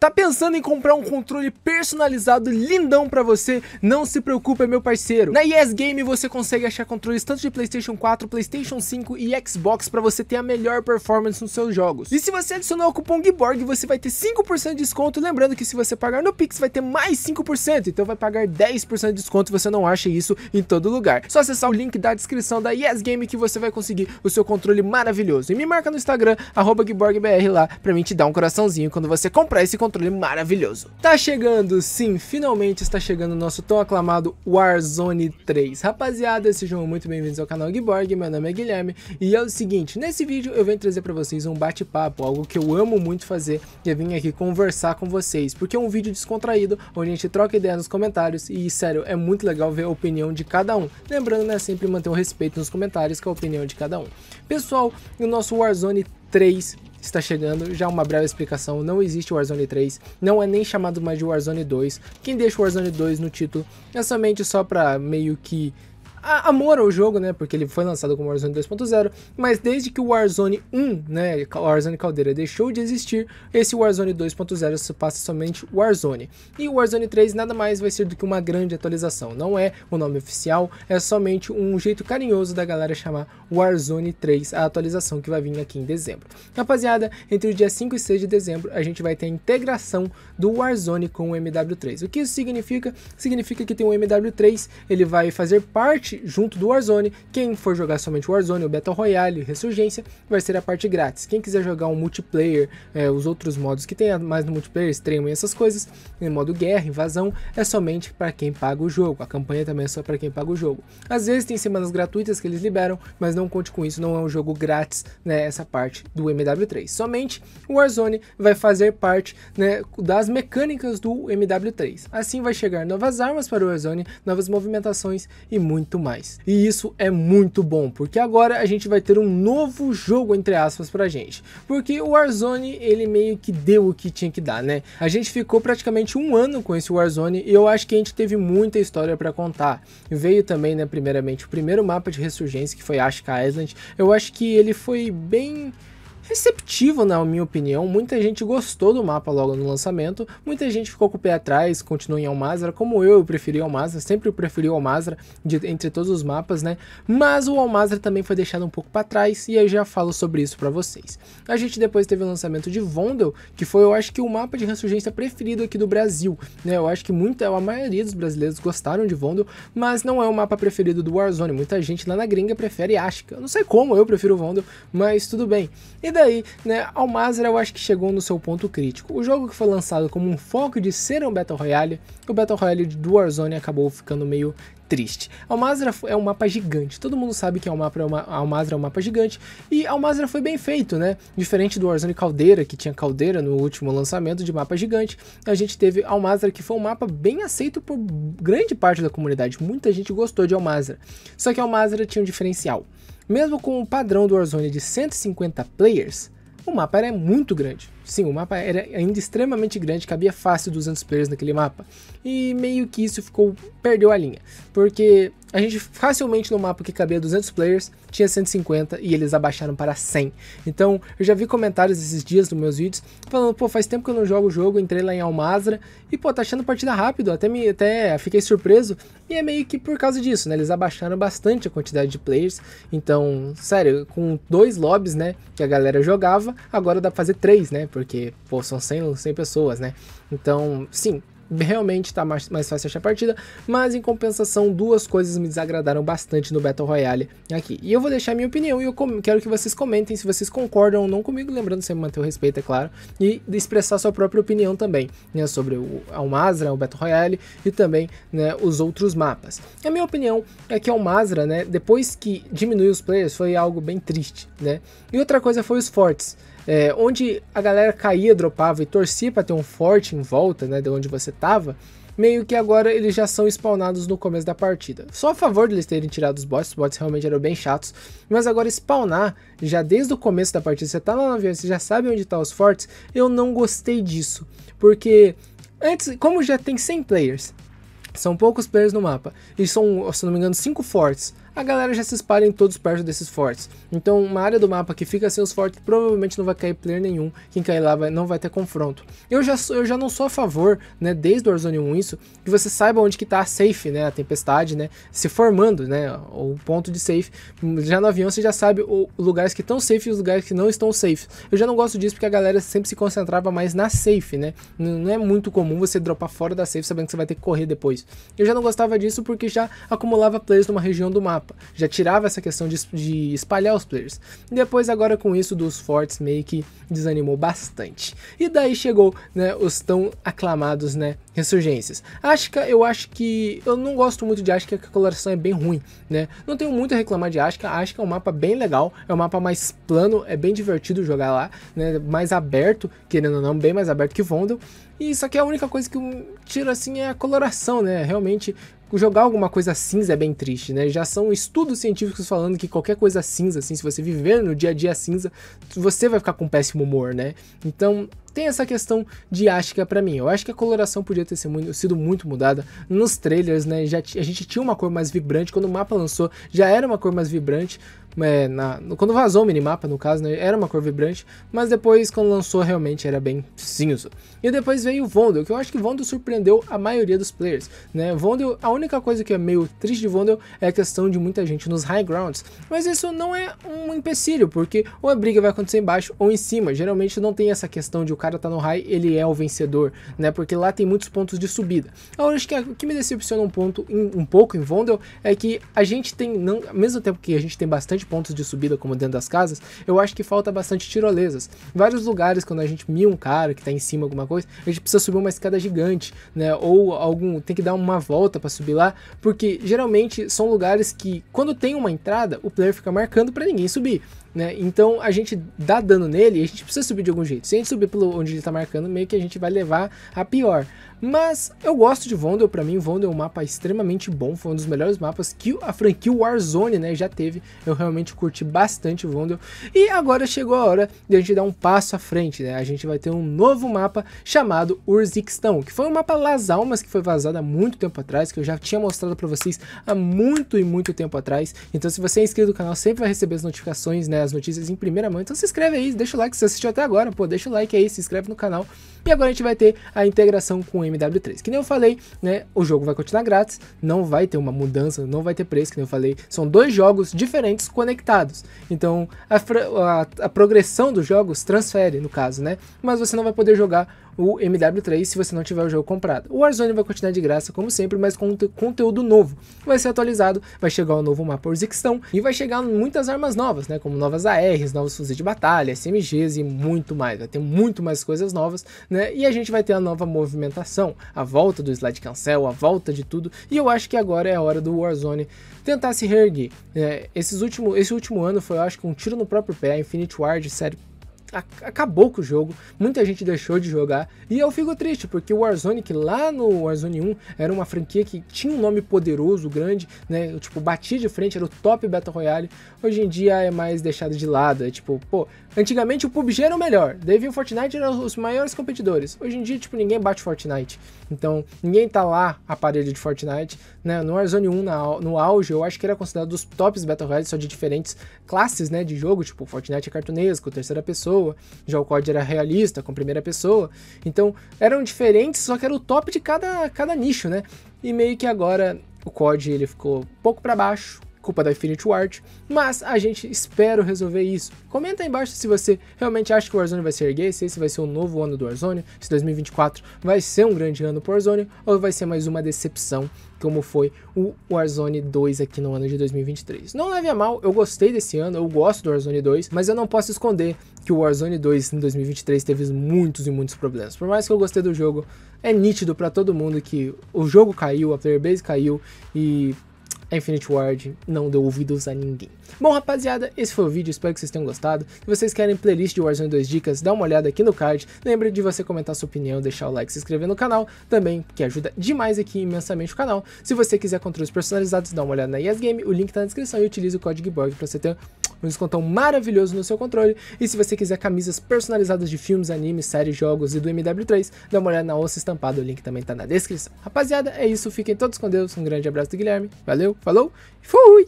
Tá pensando em comprar um controle personalizado lindão para você? Não se preocupe, meu parceiro. Na Yes Game você consegue achar controles tanto de PlayStation 4, PlayStation 5 e Xbox para você ter a melhor performance nos seus jogos. E se você adicionar o cupom Giborg, você vai ter 5% de desconto, lembrando que se você pagar no Pix vai ter mais 5%, então vai pagar 10% de desconto, você não acha isso em todo lugar. Só acessar o link da descrição da Yes Game que você vai conseguir o seu controle maravilhoso. E me marca no Instagram @giborgbr lá para mim te dar um coraçãozinho quando você comprar esse controle controle maravilhoso. Tá chegando, sim, finalmente está chegando o nosso tão aclamado Warzone 3. Rapaziada, sejam muito bem-vindos ao canal Gborg, meu nome é Guilherme, e é o seguinte, nesse vídeo eu venho trazer para vocês um bate-papo, algo que eu amo muito fazer, que é vim aqui conversar com vocês, porque é um vídeo descontraído, onde a gente troca ideia nos comentários, e sério, é muito legal ver a opinião de cada um. Lembrando, né, sempre manter o respeito nos comentários, que é a opinião de cada um. Pessoal, o nosso Warzone 3 está chegando, já uma breve explicação, não existe Warzone 3, não é nem chamado mais de Warzone 2, quem deixa o Warzone 2 no título é somente só para meio que amor ao jogo, né? Porque ele foi lançado como Warzone 2.0, mas desde que o Warzone 1, né, Warzone Caldeira deixou de existir, esse Warzone 2.0 se passa somente Warzone. E o Warzone 3 nada mais vai ser do que uma grande atualização, não é o nome oficial, é somente um jeito carinhoso da galera chamar Warzone 3, a atualização que vai vir aqui em dezembro. Rapaziada, entre o dia 5 e 6 de dezembro, a gente vai ter a integração do Warzone com o MW3. O que isso significa? Significa que tem o MW3, ele vai fazer parte parte junto do Warzone. Quem for jogar somente Warzone, o Battle Royale, Ressurgência, vai ser a parte grátis. Quem quiser jogar um multiplayer, é, os outros modos que tem mais no multiplayer, extremo e essas coisas, em modo guerra, invasão, é somente para quem paga o jogo. A campanha também é só para quem paga o jogo. Às vezes tem semanas gratuitas que eles liberam, mas não conte com isso, não é um jogo grátis, né, essa parte do MW3. Somente o Warzone vai fazer parte, né, das mecânicas do MW3. Assim vai chegar novas armas para o Warzone, novas movimentações e muito mais. E isso é muito bom, porque agora a gente vai ter um novo jogo, entre aspas, pra gente. Porque o Warzone, ele meio que deu o que tinha que dar, né? A gente ficou praticamente um ano com esse Warzone e eu acho que a gente teve muita história para contar. Veio também, né, primeiramente, o primeiro mapa de ressurgência, que foi Ashka Island. Eu acho que ele foi bem receptivo, na minha opinião. Muita gente gostou do mapa logo no lançamento, muita gente ficou com o pé atrás, continua em Almazra, como eu, eu preferi Almazra, sempre preferi Almazra de, entre todos os mapas, né? Mas o Almazra também foi deixado um pouco para trás e eu já falo sobre isso para vocês. A gente depois teve o lançamento de Vondel, que foi, eu acho que o mapa de ressurgência preferido aqui do Brasil, né? Eu acho que muita, a maioria dos brasileiros gostaram de Vondel, mas não é o mapa preferido do Warzone. Muita gente lá na gringa prefere Ashka. Eu não sei como eu prefiro Vondel, mas tudo bem. E daí daí, né, Almazra eu acho que chegou no seu ponto crítico. O jogo que foi lançado como um foco de ser um Battle Royale, o Battle Royale do Warzone acabou ficando meio triste. Almazra é um mapa gigante, todo mundo sabe que Almazra é, uma, Almazra é um mapa gigante, e Almazra foi bem feito, né? Diferente do Warzone Caldeira, que tinha Caldeira no último lançamento de mapa gigante, a gente teve Almazra, que foi um mapa bem aceito por grande parte da comunidade, muita gente gostou de Almazra. Só que Almazra tinha um diferencial. Mesmo com o padrão do Warzone de 150 players, o mapa era muito grande. Sim, o mapa era ainda extremamente grande, cabia fácil 200 players naquele mapa. E meio que isso ficou perdeu a linha, porque a gente facilmente no mapa que cabia 200 players tinha 150 e eles abaixaram para 100. Então, eu já vi comentários esses dias nos meus vídeos falando, pô, faz tempo que eu não jogo o jogo, entrei lá em Almazra e pô, tá achando partida rápido, até me até fiquei surpreso e é meio que por causa disso, né? Eles abaixaram bastante a quantidade de players. Então, sério, com dois lobbies, né, que a galera jogava, agora dá pra fazer três, né? porque, pô, são 100, 100 pessoas, né? Então, sim, realmente tá mais, mais fácil achar a partida, mas em compensação, duas coisas me desagradaram bastante no Battle Royale aqui. E eu vou deixar minha opinião e eu quero que vocês comentem se vocês concordam ou não comigo, lembrando sempre manter o respeito, é claro, e expressar sua própria opinião também, né, sobre o Almazra, o Battle Royale e também, né, os outros mapas. A minha opinião é que o Almazra, né, depois que diminuiu os players, foi algo bem triste, né. E outra coisa foi os fortes é, onde a galera caía, dropava e torcia para ter um forte em volta, né, de onde você tava, meio que agora eles já são spawnados no começo da partida. Só a favor deles terem tirado os bots, os bots realmente eram bem chatos, mas agora spawnar, já desde o começo da partida, você tá lá no avião, você já sabe onde tá os fortes, eu não gostei disso, porque antes, como já tem 100 players, são poucos players no mapa, e são, se não me engano, 5 fortes, a galera já se espalha em todos perto desses fortes. Então, uma área do mapa que fica sem os fortes provavelmente não vai cair player nenhum. Quem cair lá vai, não vai ter confronto. Eu já, sou, eu já não sou a favor, né, desde o Warzone 1 isso, que você saiba onde que tá a safe, né, a tempestade, né, se formando, né, o ponto de safe. Já no avião você já sabe os lugares que estão safe e os lugares que não estão safe. Eu já não gosto disso porque a galera sempre se concentrava mais na safe, né. Não é muito comum você dropar fora da safe sabendo que você vai ter que correr depois. Eu já não gostava disso porque já acumulava players numa região do mapa mapa, já tirava essa questão de, de espalhar os players. Depois, agora com isso dos fortes, meio que desanimou bastante. E daí chegou né, os tão aclamados né, ressurgências. Ashka, eu acho que. Eu não gosto muito de Ashka, que a coloração é bem ruim, né? Não tenho muito a reclamar de Ashka. Ashka é um mapa bem legal, é um mapa mais plano, é bem divertido jogar lá, né? Mais aberto, querendo ou não, bem mais aberto que Vondel. E isso aqui é a única coisa que tira assim é a coloração, né? Realmente jogar alguma coisa cinza é bem triste, né? Já são estudos científicos falando que qualquer coisa cinza, assim, se você viver no dia a dia cinza, você vai ficar com um péssimo humor, né? Então tem essa questão de Ashka é para mim. Eu acho que a coloração podia ter sido muito mudada nos trailers, né? Já a gente tinha uma cor mais vibrante, quando o mapa lançou já era uma cor mais vibrante, é, na, quando vazou o minimapa, no caso, né, era uma cor vibrante, mas depois, quando lançou, realmente era bem cinza. E depois veio o Vondel, que eu acho que Vondel surpreendeu a maioria dos players, né? Vondel, a única coisa que é meio triste de Vondel é a questão de muita gente nos high grounds, mas isso não é um empecilho, porque ou a briga vai acontecer embaixo ou em cima, geralmente não tem essa questão de o cara tá no high, ele é o vencedor, né? Porque lá tem muitos pontos de subida. Agora, acho que o que me decepciona um ponto um pouco em Vondel é que a gente tem, não, mesmo tempo que a gente tem bastante pontos de subida como dentro das casas, eu acho que falta bastante tirolesas. Vários lugares quando a gente mira um cara que tá em cima alguma coisa, a gente precisa subir uma escada gigante, né? Ou algum tem que dar uma volta para subir lá, porque geralmente são lugares que quando tem uma entrada, o player fica marcando para ninguém subir. Né? Então a gente dá dano nele e a gente precisa subir de algum jeito. Se a gente subir pelo onde ele está marcando, meio que a gente vai levar a pior. Mas eu gosto de Vondel, para mim Vondel é um mapa extremamente bom, foi um dos melhores mapas que a franquia Warzone né, já teve. Eu realmente curti bastante Vondel. E agora chegou a hora de a gente dar um passo à frente, né? A gente vai ter um novo mapa chamado Urzikstão, que foi um mapa Las Almas que foi vazado há muito tempo atrás, que eu já tinha mostrado para vocês há muito e muito tempo atrás. Então se você é inscrito no canal, sempre vai receber as notificações, né, as notícias em primeira mão. Então se inscreve aí, deixa o like se assistiu até agora, pô, deixa o like aí, se inscreve no canal. E agora a gente vai ter a integração com o MW3. Que nem eu falei, né? O jogo vai continuar grátis, não vai ter uma mudança, não vai ter preço, que nem eu falei. São dois jogos diferentes conectados. Então a, a, a progressão dos jogos transfere, no caso, né? Mas você não vai poder jogar o MW3 se você não tiver o jogo comprado. O Warzone vai continuar de graça, como sempre, mas com conteúdo novo. Vai ser atualizado, vai chegar o um novo mapa Urziquistão e vai chegar muitas armas novas, né? Como novas ARs, novos fuzis de batalha, SMGs e muito mais. Vai ter muito mais coisas novas, né? E a gente vai ter a nova movimentação, a volta do slide cancel, a volta de tudo. E eu acho que agora é a hora do Warzone tentar se reerguer. É, esses último, esse último ano foi, eu acho que um tiro no próprio pé. A Infinite Ward, sério, acabou com o jogo, muita gente deixou de jogar, e eu fico triste, porque o Warzone, que lá no Warzone 1 era uma franquia que tinha um nome poderoso, grande, né? Eu, tipo, batia de frente, era o top Battle Royale, hoje em dia é mais deixado de lado, é tipo, pô, antigamente o PUBG era o melhor, daí o Fortnite era os maiores competidores, hoje em dia, tipo, ninguém bate Fortnite, então ninguém tá lá a parede de Fortnite, né? No Warzone 1, na, no auge, eu acho que era é considerado dos tops Battle Royale, só de diferentes classes, né, de jogo, tipo, Fortnite é cartunesco, terceira pessoa, pessoa, já o COD era realista, com primeira pessoa. Então eram diferentes, só que era o top de cada, cada nicho, né? E meio que agora o COD ele ficou pouco para baixo, culpa da Infinity Ward, mas a gente espera resolver isso. Comenta aí embaixo se você realmente acha que o Warzone vai ser gay, se esse vai ser o novo ano do Warzone, se 2024 vai ser um grande ano pro Warzone ou vai ser mais uma decepção como foi o Warzone 2 aqui no ano de 2023. Não leve a mal, eu gostei desse ano, eu gosto do Warzone 2, mas eu não posso esconder que o Warzone 2 em 2023 teve muitos e muitos problemas. Por mais que eu gostei do jogo, é nítido para todo mundo que o jogo caiu, a player base caiu e a é Infinite Ward não deu ouvidos a ninguém. Bom, rapaziada, esse foi o vídeo, espero que vocês tenham gostado. Se vocês querem playlist de Warzone 2 Dicas, dá uma olhada aqui no card. Lembre de você comentar sua opinião, deixar o like, se inscrever no canal também, que ajuda demais aqui imensamente o canal. Se você quiser controles personalizados, dá uma olhada na ES Game, o link tá na descrição e utilize o código BORG para você ter um descontão maravilhoso no seu controle. E se você quiser camisas personalizadas de filmes, animes, séries, jogos e do MW3, dá uma olhada na ossa estampada, o link também tá na descrição. Rapaziada, é isso, fiquem todos com Deus, um grande abraço do Guilherme, valeu, falou, fui!